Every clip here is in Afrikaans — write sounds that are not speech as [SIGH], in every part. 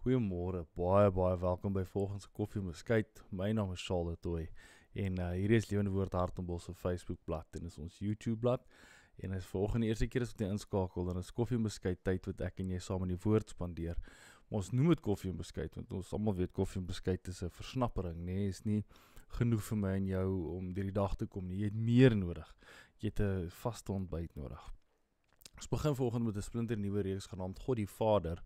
Goeiemôre. Baie baie welkom by volgens Koffie Muskait. My naam is Shaal Latoy en uh, eh, hier is Lewende Woord Hartenbos op Facebook bladsy en is ons YouTube bladsy. En as volgende eerste keer as jy inskakel, dan is Koffie Muskait tyd wat ek en jy saam in die woord spandeer. Ons noem dit Koffie en Muskait want ons almal weet Koffie en Muskait is 'n versnappering, nê? Nee, is nie genoeg vir my en jou om deur die dag te kom nie. Jy het meer nodig. Jy het 'n vaste ontbyt nodig. Ons begin volgende met 'n splinter nuwe reeks genaamd God die Vader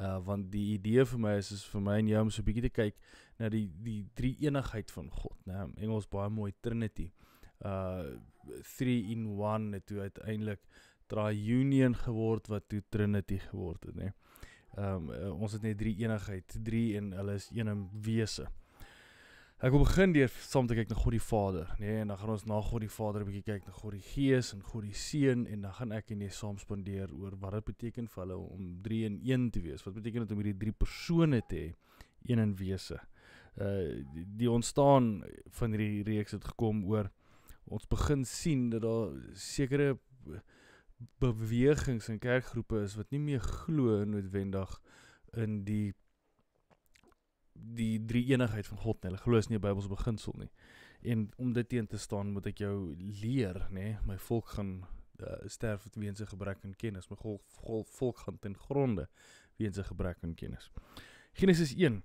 uh want die idee vir my is is vir my en jou om so 'n bietjie te kyk na die die drie eenigheid van God, né? Nou, Engels baie mooi Trinity. Uh eh, 3 in 1 het toe uiteindelik triunion geword wat toe Trinity geword het, né? Nee. Um uh, ons het net drie eenigheid, drie en hulle is een in wese. Uh Ek wil begin deur saam te kyk na God die Vader, nê, nee, en dan gaan ons na God die Vader 'n bietjie kyk na God die Gees en God die Seun en dan gaan ek en jy saam spandeer oor wat dit beteken vir hulle om 3 in 1 te wees. Wat beteken dit om hierdie drie persone te hê, een in wese? Uh die ontstaan van hierdie reeks het gekom oor ons begin sien dat daar sekere bewegings en kerkgroepe is wat nie meer glo noodwendig in die die drie eenigheid van God nie. Hulle glo is nie 'n Bybels beginsel nie. En om dit teen te staan, moet ek jou leer, nê? My volk gaan uh, sterf weens 'n gebrek aan kennis. My golf, golf, volk gaan ten gronde weens 'n gebrek aan kennis. Genesis 1.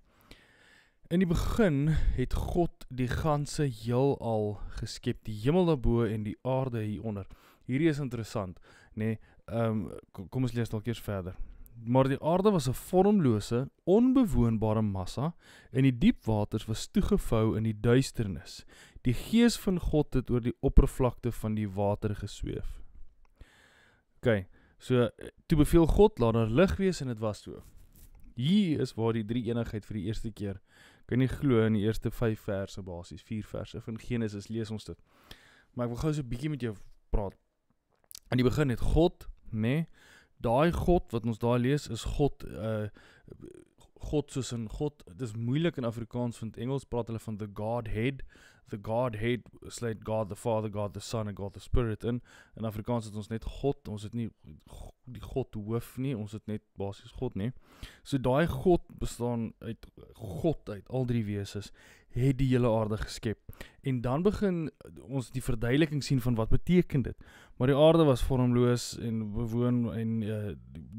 In die begin het God die ganse heelal geskep, die hemel daarbo en die aarde hieronder. Hierdie is interessant, nê? Ehm um, kom ons lees dalk eers verder maar die aarde was 'n vormlose, onbewoonbare massa en die diep waters was toegevou in die duisternis. Die gees van God het oor die oppervlakte van die water gesweef. OK. So eh, toe beveel God laat daar lig wees en dit was so. Hier is waar die drie eenigheid vir die eerste keer kan nie glo in die eerste 5 verse basies, 4 verse van Genesis lees ons dit. Maar ek wil gou so 'n bietjie met jou praat. Aan die begin het God, né, nee, daai God wat ons daar lees is God uh God soos in God dis moeilik in Afrikaans want Engels praat hulle van the Godhead the Godhead slash God the Father God the Son and God the Spirit en in Afrikaans het ons net God ons het nie die God hoof nie ons het net basies God nê so daai God bestaan uit God uit al drie wesens het die hele aarde geskep. En dan begin ons die verduideliking sien van wat beteken dit. Maar die aarde was vormloos en bewoon en uh,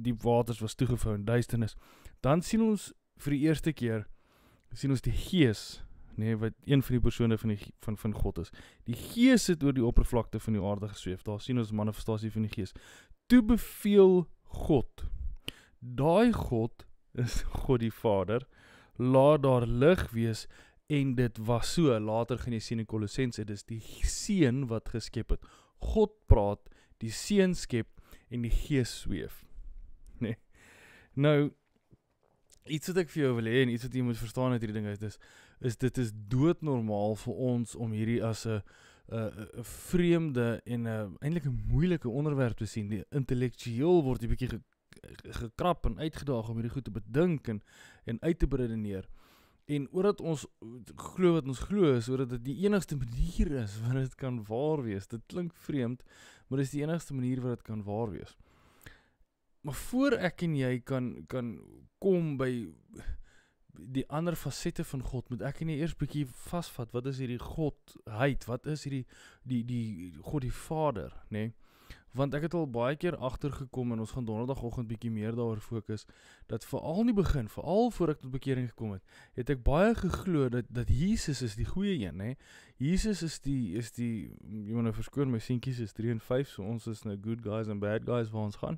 die waters was toegevou in duisternis. Dan sien ons vir die eerste keer sien ons die gees, nê, nee, wat een van die persone van die van van God is. Die gees het oor die oppervlakte van die aarde gesweef. Daar sien ons manifestasie van die gees. Toe beveel God. Daai God is [LAUGHS] God die Vader laat daar lig wees en dit was so. Later gaan jy sien in Kolossense, dis die seën wat geskep het. God praat, die seën skep en die gees sweef. Nê. [LAUGHS] Nee. Nou iets wat ek vir jou wil hê en iets wat jy moet verstaan uit hierdie ding is dis is dit is doodnormaal vir ons om hierdie as 'n 'n eh, eh, vreemde en 'n eh, eintlik 'n moeilike onderwerp te sien. Die intellektueel word jy bietjie gekrap en uitgedaag om hierdie goed te bedink en, en uit te beredeneer. En oordat ons glo wat ons glo is, oordat dit die enigste manier is wat dit kan waar wees. Dit klink vreemd, maar dit is die enigste manier wat dit kan waar wees. Maar voor ek en jy kan kan kom by die ander fasette van God, moet ek en jy eers 'n bietjie vasvat wat is hierdie Godheid? Wat is hierdie die die God die Vader, nê? Nee? Want ek het al baie keer agtergekom en ons gaan donderdagoggend bietjie meer daaroor fokus dat veral in die begin, veral voor ek tot bekering gekom het, het ek baie geglo dat dat Jesus is die goeie een, nê? Nee? Jesus is die is die jy moet nou verskoon my seentjies is 3 en 5, so ons is nou good guys and bad guys waar ons gaan.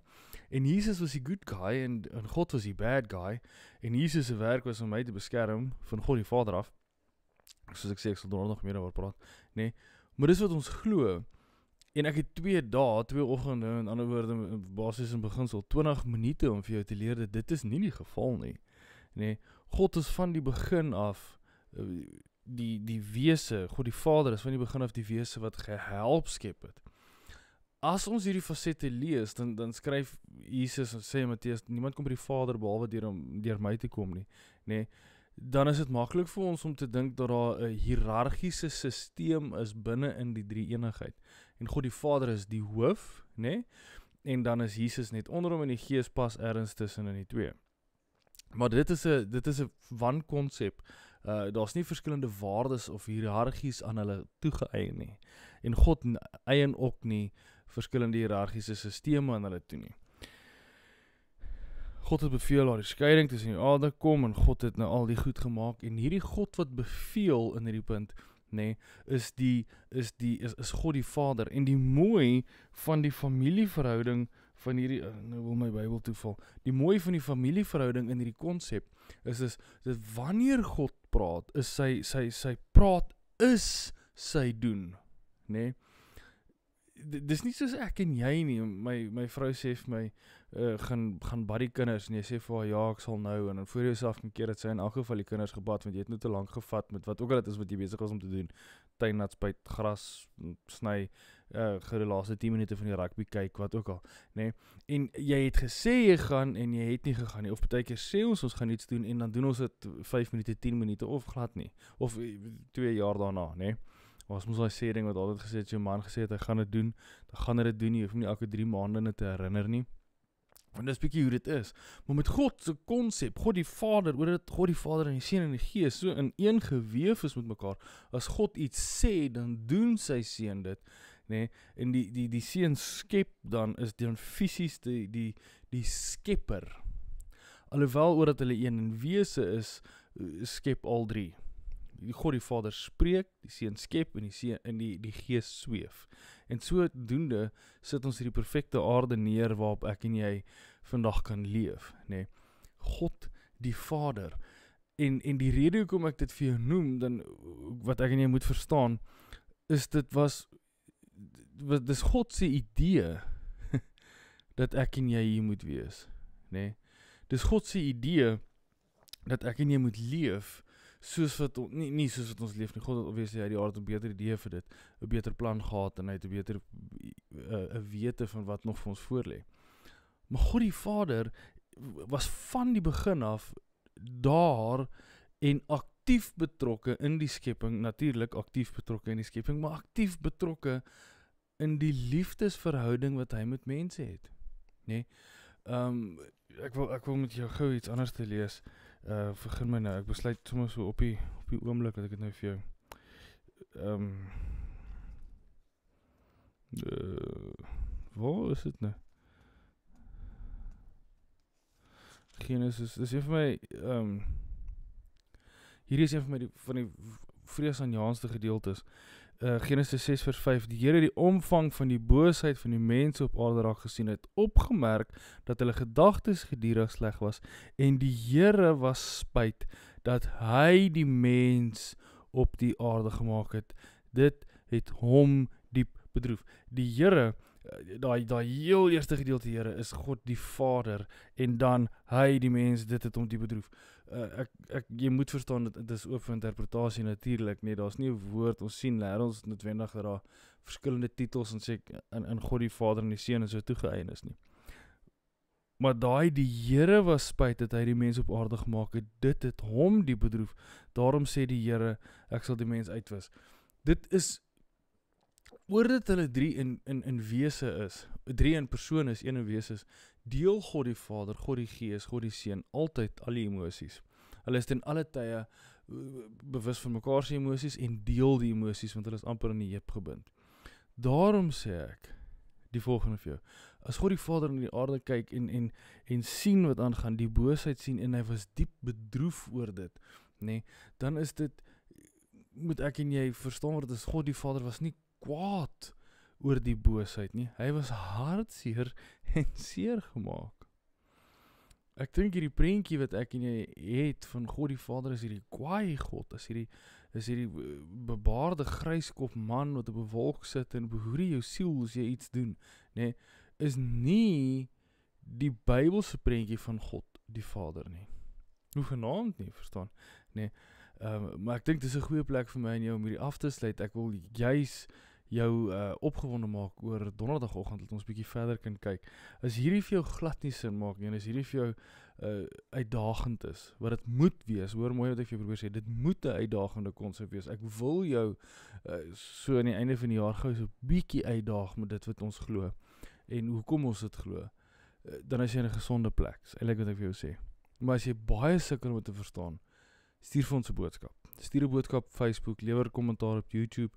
En Jesus was die good guy en en God was die bad guy en Jesus se werk was om my te beskerm van God die Vader af. Soos ek sê, ek sal donderdag meer daaroor praat, nê? Nee? Maar dis wat ons glo. En ek het twee dae, twee oggende, in ander woorde basies in beginsel 20 minute om vir jou te leer dat dit is nie die geval nie. Nê? Nee, God is van die begin af eh, die die wese, God die Vader is van die begin af die wese wat gehelp skep het. As ons hierdie fasette lees, dan dan skryf Jesus en sê Mattheus, niemand kom by die Vader behalwe deur hom deur my te kom nie, nê? Nee, dan is dit maklik vir ons om te dink dat daar 'n hiërargiese stelsel is binne in die drie eenigheid. En God die Vader is die hoof, nê? Nee? En dan is Jesus net onder hom en die Gees pas ergens tussen in die twee. Maar dit is 'n dit is 'n wankonsep. Uh daar's nie verskillende waardes of hiërargies aan hulle toegeëien nie. En God eien ook nie verskillende hiërargiese stelsels aan hulle toe nie. God het beveel daar die skeiding tussen die aarde kom en God het nou al die goed gemaak en hierdie God wat beveel in hierdie punt nê nee, is die is die is, is God die Vader en die mooi van die familieverhouding van hierdie eh, nou wil my Bybel toeval. Die mooi van die familieverhouding in hierdie konsep is is dit wanneer God praat, is sy sy sy praat is sy doen, nê? Nee? dis nie soos ek en jy nie. My my vrou sê vir my uh gaan gaan bad die kinders en jy sê vir haar ja, ek sal nou en dan voor jou self kan keer dat sy in elk geval die kinders gebad want jy het net nou te lank gevat met wat ook al dit is wat jy besig was om te doen. Tuinnat spuit, gras sny, uh gou die laaste 10 minute van die rugby kyk, wat ook al, nê. Nee? En jy het gesê jy gaan en jy het nie gegaan nie of baie keer sê ons ons gaan iets doen en dan doen ons dit 5 minute, 10 minute of glad nie of 2 eh, jaar daarna, nê. Nee? Ons moes daai sê ding wat altyd gesê het, jou man gesê het hy gaan dit doen, dan gaan hy dit doen. Jy hoef hom nie elke 3 maande net te herinner nie. Want dis bietjie hoe dit is. Maar met God se konsep, God die Vader, oor dit God die Vader en die Seun en die Gees so in een gewewe is met mekaar. As God iets sê, dan doen sy Seun dit, nê? Nee? En die die die Seun skep dan is dan fisies die die die skepper. Alhoewel oor dat hulle een in wese is, eh, skep al drie die God die Vader spreek, die Seun skep en die Seun in die die Gees sweef. En sodoende sit ons hierdie perfekte aarde neer waarop ek en jy vandag kan leef, nê. Nee, God die Vader. En en die rede hoekom ek dit vir jou noem, dan wat ek en jy moet verstaan, is dit was dis God se idee [LAUGHS] dat ek en jy hier moet wees, nê. Nee, dis God se idee dat ek en jy moet leef soos wat on, nie nie soos wat ons leef nie. God het obviously uit die aard 'n beter idee vir dit, 'n beter plan gehad en hy het 'n beter eh, 'n wete van wat nog vir ons voorlê. Maar God die Vader was van die begin af daar en aktief betrokke in die skepping, natuurlik aktief betrokke in die skepping, maar aktief betrokke in die liefdesverhouding wat hy met mense het. Nê? Nee? Ehm um, ek wil ek wil met jou gou iets anders te lees uh vergun my nou, ek besluit sommer so op die op die oomblik dat ek dit nou vir jou ehm um, uh waar is dit nou? Genesis, dis een van my ehm um, hierdie is een van my die, van die vrees aan Jaans te gedeeltes. Eh, Genesis 6 vers 5 die Here die omvang van die boosheid van die mense op aarde raak gesien het opgemerk dat hulle gedagtes gedurig sleg was en die Here was spyt dat hy die mens op die aarde gemaak het dit het hom diep bedroef die Here eh, daai daai heel eerste gedeelte Here is God die Vader en dan hy die mens dit het hom diep bedroef uh, ek ek jy moet verstaan dit, dit is oop vir interpretasie natuurlik nee daar's nie 'n woord ons sien leer ons noodwendig dat daar verskillende titels en sê in in God die Vader en die Seun en so toegeëien is nie maar daai die Here was spyt dat hy die mens op aarde gemaak het dit het hom die bedroef daarom sê die Here ek sal die mens uitwis dit is voordat hulle 3 in in in wese is, 3 in persoon is, 1 in wese is, deel God die Vader, God die Gees, God die Seun altyd al die emosies. Hulle is ten alle tye eh, bewus van mekaar se emosies en deel die emosies want hulle is amper in die heup gebind. Daarom sê ek die volgende vir jou. As God die Vader in die aarde kyk en en en sien wat aangaan, die boosheid sien en hy was diep bedroef oor dit, nê, nee, dan is dit moet ek en jy verstaan dat God die Vader was nie kwaad oor die boosheid nie. Hy was hartseer [LAUGHS] en seer gemaak. Ek dink hierdie prentjie wat ek en jy het van God die Vader is hierdie kwaai God, as hierdie is hierdie eh, bebaarde gryskop man wat op 'n wolk sit en behoer jou siel as jy iets doen, nê, nee, is nie die Bybelse prentjie van God die Vader nie. Hoe genaamd nie, verstaan? Nê. Nee, um, maar ek dink dis 'n goeie plek vir my en jou om hierdie af te sluit. Ek wil juis jou uh, eh, opgewonde maak oor donderdagoggend dat ons bietjie verder kan kyk. As hierdie vir jou glad nie sin maak nie en as hierdie vir jou uh, uitdagend is, wat dit moet wees. Hoor mooi wat ek vir jou probeer sê, dit moet 'n uitdagende konsep wees. Ek wil jou uh, so aan die einde van die jaar gou so 'n bietjie uitdaag met dit wat ons glo en hoekom ons dit glo. Uh, dan is jy in 'n gesonde plek. Dis eintlik wat ek vir jou sê. Maar as jy baie sukkel om te verstaan, stuur vir ons 'n boodskap. Stuur 'n boodskap op Facebook, lewer kommentaar op YouTube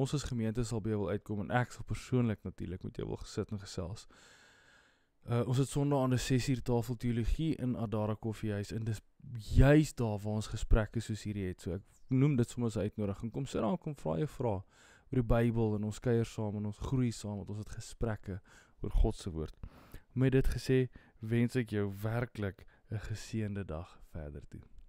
ons as gemeente sal bewil uitkom en ek sal persoonlik natuurlik met jou wil gesit en gesels. Uh ons het Sondag aan 'n 6uur tafel teologie in Adara koffiehuis en dis juist daar waar ons gesprekke soos hierdie het. So ek noem dit sommer as 'n uitnodiging. Kom sit daar en kom vra jou vrae oor die Bybel en ons kuier saam en ons groei saam want ons het gesprekke oor God se woord. Met dit gesê, wens ek jou werklik 'n geseënde dag verder toe.